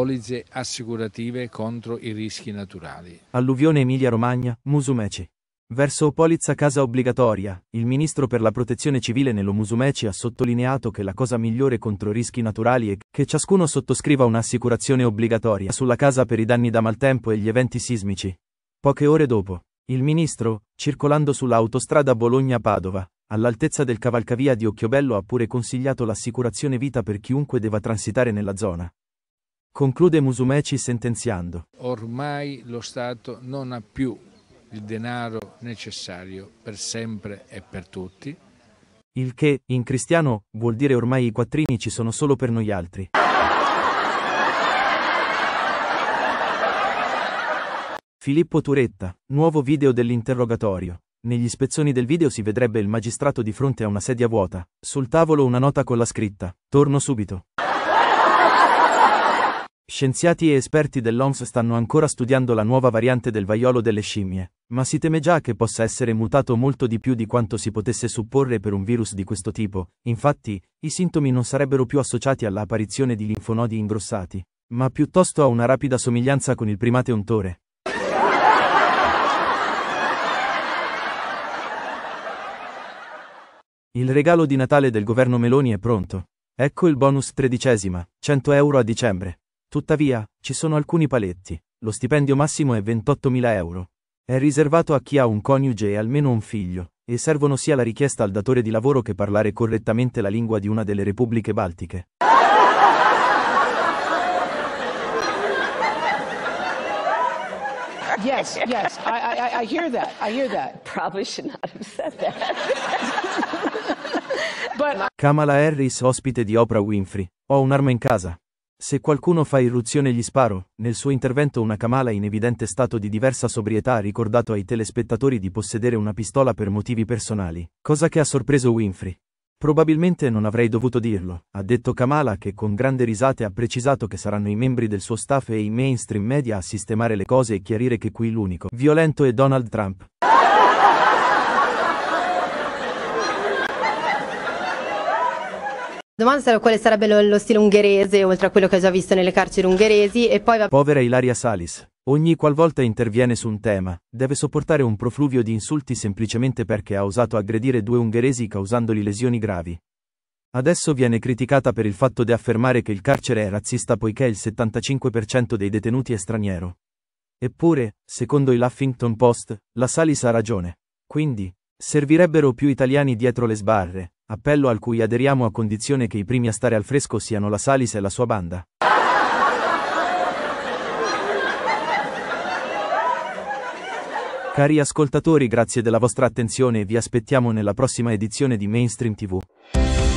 polizze assicurative contro i rischi naturali. Alluvione Emilia-Romagna, Musumeci. Verso polizza casa obbligatoria, il ministro per la protezione civile Nello Musumeci ha sottolineato che la cosa migliore contro rischi naturali è che ciascuno sottoscriva un'assicurazione obbligatoria sulla casa per i danni da maltempo e gli eventi sismici. Poche ore dopo, il ministro, circolando sull'autostrada Bologna-Padova, all'altezza del cavalcavia di Occhiobello ha pure consigliato l'assicurazione vita per chiunque deva transitare nella zona. Conclude Musumeci sentenziando. Ormai lo Stato non ha più il denaro necessario per sempre e per tutti. Il che, in cristiano, vuol dire ormai i quattrini ci sono solo per noi altri. Filippo Turetta, nuovo video dell'interrogatorio. Negli spezzoni del video si vedrebbe il magistrato di fronte a una sedia vuota, sul tavolo una nota con la scritta, torno subito. Scienziati e esperti dell'OMS stanno ancora studiando la nuova variante del vaiolo delle scimmie, ma si teme già che possa essere mutato molto di più di quanto si potesse supporre per un virus di questo tipo, infatti, i sintomi non sarebbero più associati all'apparizione di linfonodi ingrossati, ma piuttosto a una rapida somiglianza con il primate untore. Il regalo di Natale del governo Meloni è pronto. Ecco il bonus tredicesima, 100 euro a dicembre. Tuttavia, ci sono alcuni paletti. Lo stipendio massimo è 28.000 euro. È riservato a chi ha un coniuge e almeno un figlio, e servono sia la richiesta al datore di lavoro che parlare correttamente la lingua di una delle repubbliche baltiche. Yes, yes, I, I, I hear that. I hear that. Probably should not have said that. But... Kamala Harris, ospite di Oprah Winfrey. Ho un'arma in casa. Se qualcuno fa irruzione gli sparo, nel suo intervento una Kamala in evidente stato di diversa sobrietà ha ricordato ai telespettatori di possedere una pistola per motivi personali, cosa che ha sorpreso Winfrey. Probabilmente non avrei dovuto dirlo, ha detto Kamala che con grande risate ha precisato che saranno i membri del suo staff e i mainstream media a sistemare le cose e chiarire che qui l'unico violento è Donald Trump. domanda sarebbe quale sarebbe lo, lo, stile ungherese, oltre a quello che ho già visto nelle carceri ungheresi, e poi va... Povera Ilaria Salis. Ogni qualvolta interviene su un tema, deve sopportare un profluvio di insulti semplicemente perché ha osato aggredire due ungheresi causandoli lesioni gravi. Adesso viene criticata per il fatto di affermare che il carcere è razzista poiché il 75% dei detenuti è straniero. Eppure, secondo il Huffington Post, la Salis ha ragione. Quindi, servirebbero più italiani dietro le sbarre, appello al cui aderiamo a condizione che i primi a stare al fresco siano la Salis e la sua banda. Cari ascoltatori, grazie della vostra attenzione e vi aspettiamo nella prossima edizione di Mainstream TV.